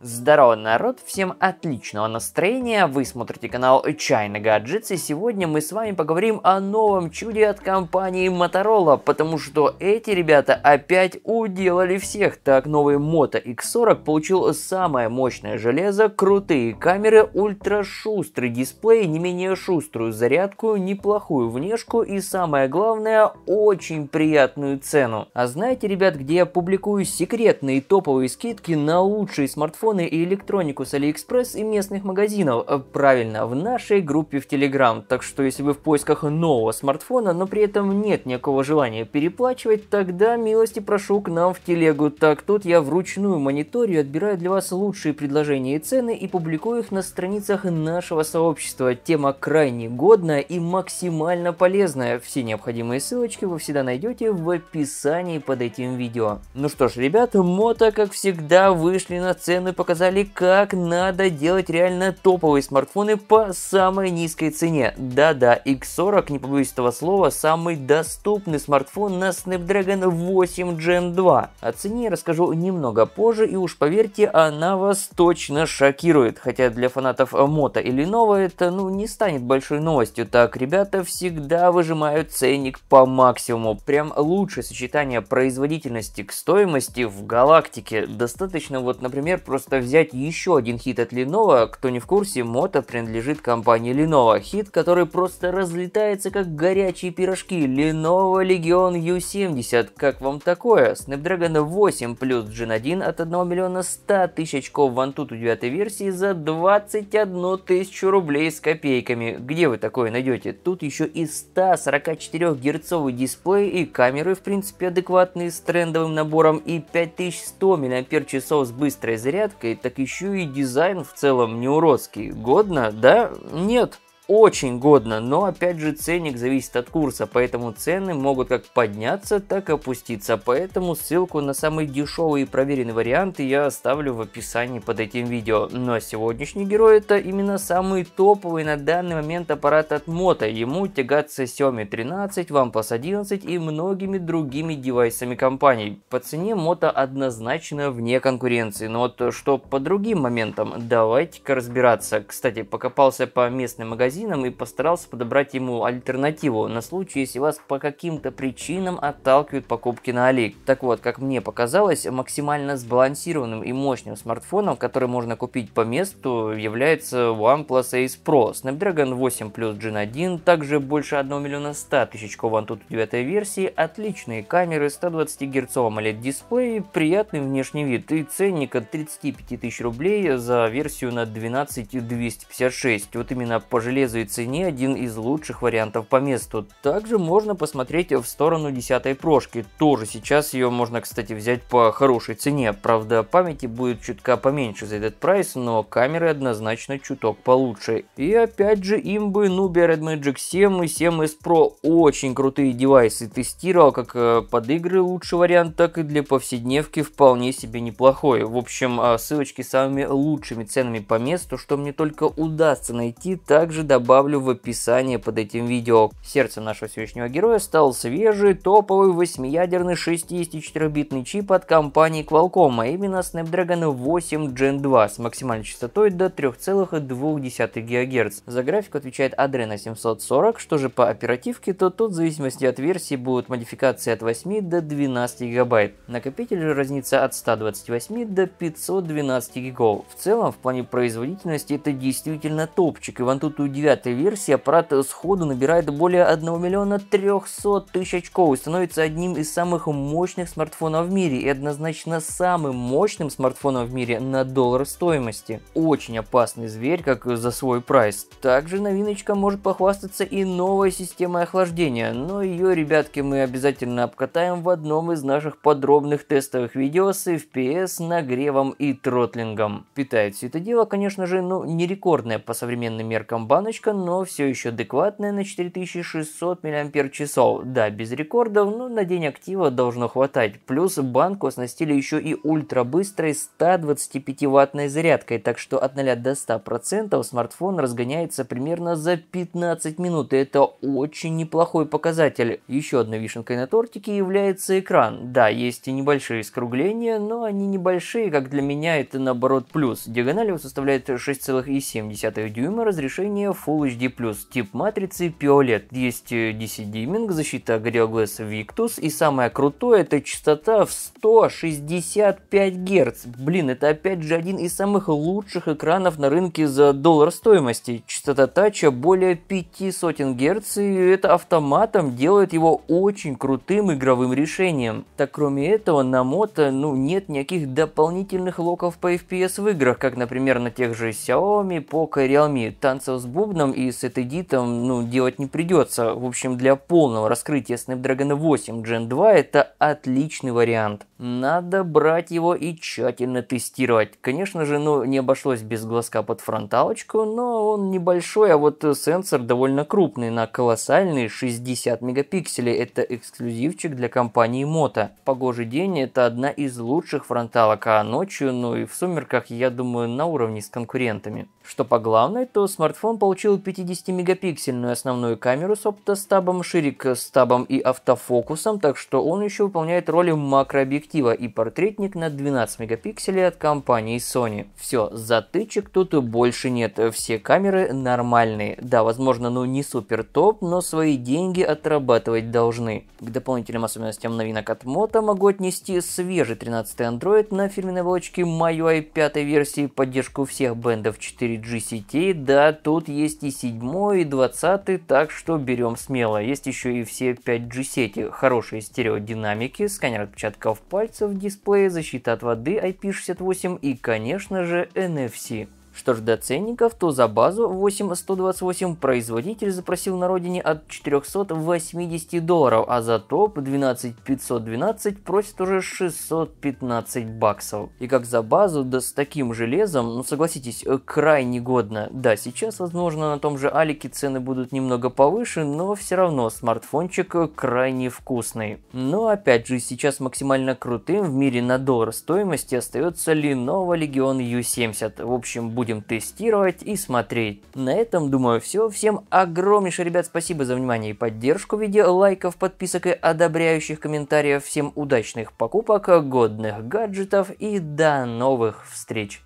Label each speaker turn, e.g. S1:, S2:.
S1: Здорово, народ! Всем отличного настроения! Вы смотрите канал Чайна Гаджетс, и сегодня мы с вами поговорим о новом чуде от компании Motorola, потому что эти ребята опять уделали всех. Так, новый Moto X40 получил самое мощное железо, крутые камеры, ультрашустрый дисплей, не менее шуструю зарядку, неплохую внешку и, самое главное, очень приятную цену. А знаете, ребят, где я публикую секретные топовые скидки на лучшие смартфоны телефоны и электронику с Алиэкспресс и местных магазинов. Э, правильно, в нашей группе в Телеграм. Так что если вы в поисках нового смартфона, но при этом нет никакого желания переплачивать, тогда милости прошу к нам в Телегу. Так тут я вручную мониторю, отбираю для вас лучшие предложения и цены и публикую их на страницах нашего сообщества. Тема крайне годная и максимально полезная. Все необходимые ссылочки вы всегда найдете в описании под этим видео. Ну что ж, ребята, мото, как всегда, вышли на цены показали, как надо делать реально топовые смартфоны по самой низкой цене. Да-да, X40, не побоюсь этого слова, самый доступный смартфон на Snapdragon 8 Gen 2. О цене я расскажу немного позже, и уж поверьте, она вас точно шокирует. Хотя для фанатов Moto или Nova это ну не станет большой новостью, так ребята всегда выжимают ценник по максимуму. Прям лучшее сочетание производительности к стоимости в галактике. Достаточно вот, например, просто просто взять еще один хит от Lenovo. Кто не в курсе, Moto принадлежит компании Lenovo. Хит, который просто разлетается как горячие пирожки. Lenovo Legion U70. Как вам такое? Snapdragon 8 плюс Gen 1 от 1 миллиона 100 тысяч очков в Antutu 9 версии за 21 тысячу рублей с копейками. Где вы такое найдете? Тут еще и 144 герцовый дисплей и камеры в принципе адекватные с трендовым набором и 5100 мАч с быстрой зарядкой яркой, так еще и дизайн в целом не уродский. Годно? Да? Нет очень годно, но опять же ценник зависит от курса, поэтому цены могут как подняться, так и опуститься, поэтому ссылку на самые дешевые и проверенные варианты я оставлю в описании под этим видео. Но ну, а сегодняшний герой это именно самый топовый на данный момент аппарат от Moto, ему тягаться Xiaomi 13, OnePlus 11 и многими другими девайсами компаний. По цене Moto однозначно вне конкуренции, но вот что по другим моментам, давайте-ка разбираться. Кстати, покопался по местным магазинам, магазином и постарался подобрать ему альтернативу на случай, если вас по каким-то причинам отталкивают покупки на Али. Так вот, как мне показалось, максимально сбалансированным и мощным смартфоном, который можно купить по месту, является OnePlus Ace Pro. Snapdragon 8 плюс Gen 1, также больше 1 миллиона 100 тысяч кован тут 9 версии, отличные камеры, 120 Гц OLED дисплей, приятный внешний вид и ценник от 35 тысяч рублей за версию на 12256. Вот именно по железу разрезу и цене один из лучших вариантов по месту. Также можно посмотреть в сторону 10 прошки, тоже сейчас ее можно, кстати, взять по хорошей цене, правда памяти будет чутка поменьше за этот прайс, но камеры однозначно чуток получше. И опять же им бы Nubia Red Magic 7 и 7s Pro очень крутые девайсы, тестировал как э, под игры лучший вариант, так и для повседневки вполне себе неплохой. В общем, а, ссылочки с самыми лучшими ценами по месту, что мне только удастся найти, также добавлю добавлю в описание под этим видео. Сердце нашего сегодняшнего героя стал свежий топовый восьмиядерный ядерный 64-битный чип от компании Qualcomm, а именно Snapdragon 8 Gen 2 с максимальной частотой до 3,2 ГГц. За графику отвечает Adreno 740, что же по оперативке, то тут в зависимости от версии будут модификации от 8 до 12 ГБ. Накопитель же разнится от 128 до 512 ГБ. В целом, в плане производительности это действительно топчик, и вон тут удивляет девятая версия аппарат сходу набирает более 1 миллиона 300 тысяч очков и становится одним из самых мощных смартфонов в мире и однозначно самым мощным смартфоном в мире на доллар стоимости. Очень опасный зверь, как за свой прайс. Также новиночка может похвастаться и новой системой охлаждения, но ее, ребятки, мы обязательно обкатаем в одном из наших подробных тестовых видео с FPS, нагревом и тротлингом. Питает все это дело, конечно же, ну не рекордное по современным меркам баночка, Планочка, но все еще адекватная на 4600 мАч. Да, без рекордов, но на день актива должно хватать. Плюс банку оснастили еще и ультрабыстрой 125-ваттной зарядкой, так что от 0 до 100% смартфон разгоняется примерно за 15 минут, и это очень неплохой показатель. Еще одной вишенкой на тортике является экран. Да, есть и небольшие скругления, но они небольшие, как для меня это наоборот плюс. Диагональ его составляет 6,7 дюйма, разрешение Full HD+, тип матрицы Piolet, есть DC-диминг, э, защита Glass Victus, и самое крутое это частота в 165 Гц. Блин, это опять же один из самых лучших экранов на рынке за доллар стоимости. Частота тача более 500 Гц, и это автоматом делает его очень крутым игровым решением. Так кроме этого, на мото ну, нет никаких дополнительных локов по FPS в играх, как, например, на тех же Xiaomi, Poco и Realme. Танцев с бубном подробном, и с этой дитом ну, делать не придется. В общем, для полного раскрытия Snapdragon 8 Gen 2 это отличный вариант. Надо брать его и тщательно тестировать. Конечно же, ну, не обошлось без глазка под фронталочку, но он небольшой, а вот сенсор довольно крупный, на колоссальные 60 мегапикселей. Это эксклюзивчик для компании Moto. Погожий день это одна из лучших фронталок, а ночью, ну и в сумерках, я думаю, на уровне с конкурентами. Что по главной, то смартфон получил получил 50-мегапиксельную основную камеру с оптостабом, ширик-стабом и автофокусом, так что он еще выполняет роли макрообъектива и портретник на 12 мегапикселей от компании Sony. Все, затычек тут больше нет, все камеры нормальные. Да, возможно, ну не супер топ, но свои деньги отрабатывать должны. К дополнительным особенностям новинок от Moto могу отнести свежий 13-й Android на фирменной оболочке MyUI 5 версии, поддержку всех бендов 4G сетей, да, тут есть есть и 7, и 20, так что берем смело. Есть еще и все 5G-сети, хорошие стереодинамики, сканер отпечатков пальцев, дисплей, защита от воды IP68 и, конечно же, NFC. Что ж до ценников, то за базу 8128 производитель запросил на родине от 480 долларов, а за топ 12512 просит уже 615 баксов. И как за базу, да с таким железом, ну согласитесь, э, крайне годно. Да, сейчас, возможно, на том же Алике цены будут немного повыше, но все равно смартфончик э, крайне вкусный. Но опять же, сейчас максимально крутым в мире на доллар стоимости остается Lenovo Legion U70. В общем, будет будем тестировать и смотреть. На этом, думаю, все. Всем огромнейшее, ребят, спасибо за внимание и поддержку в виде лайков, подписок и одобряющих комментариев. Всем удачных покупок, годных гаджетов и до новых встреч!